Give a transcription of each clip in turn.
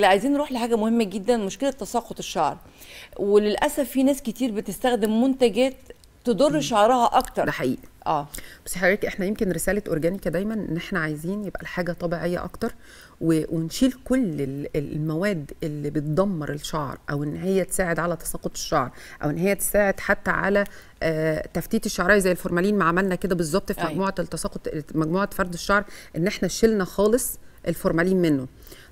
لا عايزين نروح لحاجه مهمه جدا مشكله تساقط الشعر وللاسف في ناس كتير بتستخدم منتجات تضر شعرها اكتر ده حقيقي اه بس حضرتك احنا يمكن رساله اورجانيكا دايما ان احنا عايزين يبقى الحاجه طبيعيه اكتر ونشيل كل المواد اللي بتدمر الشعر او ان هي تساعد على تساقط الشعر او ان هي تساعد حتى على آه تفتيت الشعريه زي الفورمالين ما عملنا كده بالظبط في أيوة. مجموعه التساقط مجموعه فرد الشعر ان احنا شلنا خالص الفورمالين منه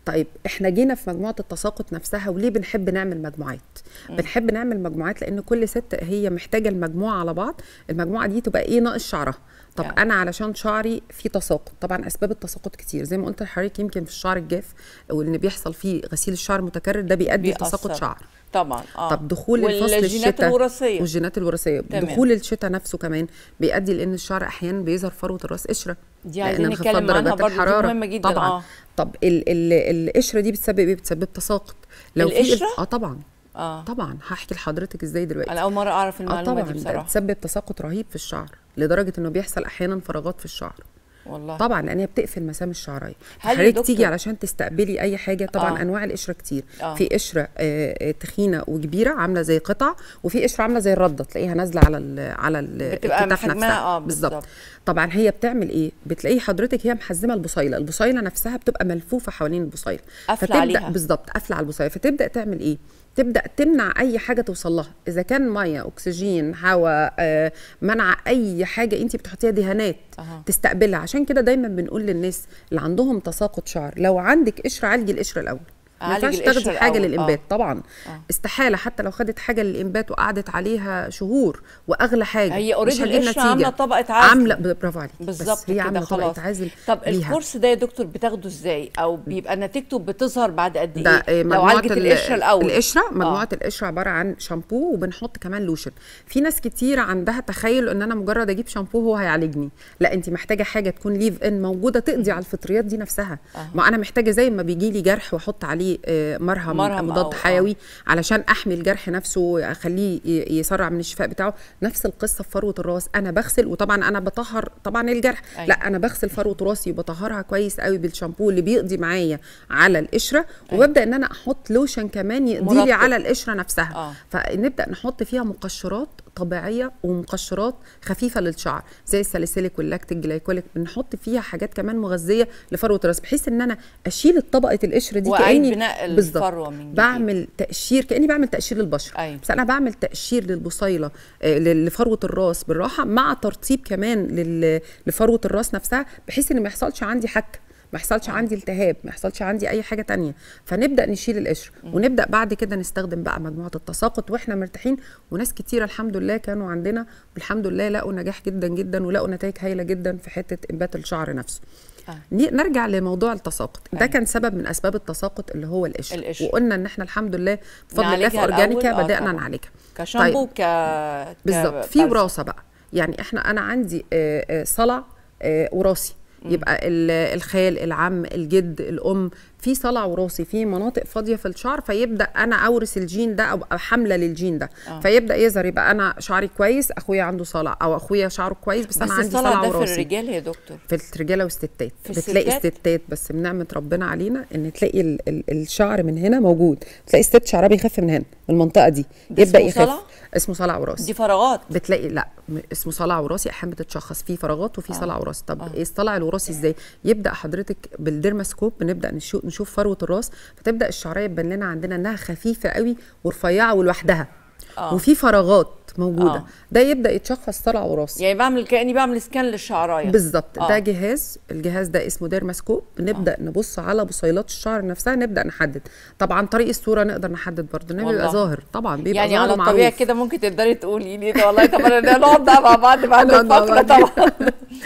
طيب احنا جينا في مجموعه التساقط نفسها وليه بنحب نعمل مجموعات بنحب نعمل مجموعات لان كل ست هي محتاجه المجموعه على بعض المجموعه دي تبقى ايه ناقص شعرها طب يعني. انا علشان شعري في تساقط طبعا اسباب التساقط كتير زي ما قلت لحضرتك يمكن في الشعر الجاف او ان بيحصل فيه غسيل الشعر متكرر ده بيؤدي لتساقط شعر طبعا اه طب دخول الفصل الشتاء الوراثيه والجينات الوراثيه دخول الشتاء نفسه كمان بيؤدي لان الشعر احيانا بيظهر فروه الراس قشره دي عايزين نتكلم عنها برضه مهمه جدا طبعا آه. طب ال ال القشره دي بتسبب ايه بتسبب تساقط لو القشره اه طبعا اه طبعا هحكي لحضرتك ازاي دلوقتي انا اول مره اعرف آه، المعلومه آه طبعا دي بصراحه بتسبب تساقط رهيب في الشعر لدرجه انه بيحصل احيانا فراغات في الشعر والله طبعا لان هي بتقفل مسام الشعريه حضرتك تيجي علشان تستقبلي اي حاجه طبعا آه. انواع القشره كتير آه. في قشره آه،, آه تخينه وكبيره عامله زي قطع وفي قشره عامله زي الرده تلاقيها نازله على ال على الكتاف نفسها آه بالظبط طبعا هي بتعمل ايه بتلاقي حضرتك هي محزمه البصيله البصيله نفسها بتبقى ملفوفه حوالين البصيله فتبدا بالظبط قافله على البصيله فتبدا تعمل ايه تبدا تمنع اي حاجه توصل لها اذا كان ميه اكسجين هواء آه، منع اي حاجه انت بتحطيها دهانات أه. تستقبلها عشان كده دايما بنقول للناس اللي عندهم تساقط شعر لو عندك قشره عالجي القشره الاول ما ينفعش تاخدي حاجه للانبات آه. طبعا آه. استحاله حتى لو خدت حاجه للانبات وقعدت عليها شهور واغلى حاجه هي اوريدي عامله طبقه عازل عامله برافو عليك بالظبط كده عامله خلاص طبقه عازل طب ليها. الكورس ده يا دكتور بتاخده ازاي او بيبقى نتيجته بتظهر بعد قد ايه ده آه، لو عالجت القشره الاول القشره آه. مجموعه آه. القشره عباره عن شامبو وبنحط كمان لوشن في ناس كتير عندها تخيل ان انا مجرد اجيب شامبو هو هيعالجني لا انت محتاجه حاجه تكون ليف ان موجوده تقضي على الفطريات دي نفسها آه. ما انا محتاجه زي ما بيجي لي جرح واحط عليه مرهم, مرهم مضاد آه. حيوي أو. علشان احمي الجرح نفسه اخليه يسرع من الشفاء بتاعه نفس القصه في فروه الراس انا بغسل وطبعا انا بطهر طبعا الجرح أيوة. لا انا بغسل فروه راسي وبطهرها كويس قوي بالشامبو اللي بيقضي معايا على القشره أيوة. وببدا ان انا احط لوشن كمان يقضي لي على القشره نفسها آه. فنبدا نحط فيها مقشرات طبيعيه ومقشرات خفيفه للشعر زي الساليسيليك واللاكتيك جلايكوليك بنحط فيها حاجات كمان مغذيه لفروه الراس بحيث ان انا اشيل الطبقه القشره دي كاني الفروه من جديد. بعمل تقشير كاني بعمل تقشير للبشره أيوة. بس انا بعمل تقشير للبصيله آه، لفروه الراس بالراحه مع ترطيب كمان لفروه الراس نفسها بحيث ان ما يحصلش عندي حكه ما يحصلش عندي التهاب ما يحصلش عندي اي حاجه تانية فنبدا نشيل القشر ونبدا بعد كده نستخدم بقى مجموعه التساقط واحنا مرتاحين وناس كتيره الحمد لله كانوا عندنا والحمد لله لقوا نجاح جدا جدا ولقوا نتائج هايله جدا في حته انبات الشعر نفسه آه. نرجع لموضوع التساقط ده آه. كان سبب من اسباب التساقط اللي هو القشر, القشر. وقلنا ان احنا الحمد لله بفضل الله في اورجانيكا آه بدانا نعالجها كشامبو طيب. ك بالظبط في طيب. وراثه بقى يعني احنا انا عندي آه، آه، صلع وراثي يبقى الخال العم الجد الام في صلع وراثي في مناطق فاضيه في الشعر فيبدا انا اورث الجين ده او حمله للجين ده آه. فيبدا يظهر يبقى انا شعري كويس اخويا عنده صلع او اخويا شعره كويس بس, بس انا عندي صلع وراثي بس في الرجال يا دكتور في الرجاله والستات بتلاقي ستات بس بنعمه ربنا علينا ان تلاقي ال ال الشعر من هنا موجود تلاقي الست شعرها بيخف من هنا من المنطقه دي يبدا يخف صلع؟ اسمه صلع وراثي دي فراغات بتلاقي لا اسمه صلع وراثي احيانا بتتشخص في فراغات وفي آه. صلع وراثي طب آه. ايه الصلع الوراثي ازاي يبدا حضرتك بالديرماسكوب بنبدا نشوف نشوف فروه الراس فتبدا الشعريه تبان لنا عندنا انها خفيفه قوي ورفيعه ولوحدها أوه. وفي فراغات موجوده أوه. ده يبدا يتشخص طلع وراس يعني بعمل كاني يعني بعمل سكان للشعرايه بالظبط آه. ده جهاز الجهاز ده اسمه ديرماسكوب نبدا أوه. نبص على بصيلات الشعر نفسها نبدا نحدد طبعا طريق الصوره نقدر نحدد برضه انه بيبقى ظاهر طبعا بيبقى يعني على الطبيعه كده ممكن تقدري تقولي لي والله طب انا نقعد مع بعض بعد الفقره طبعا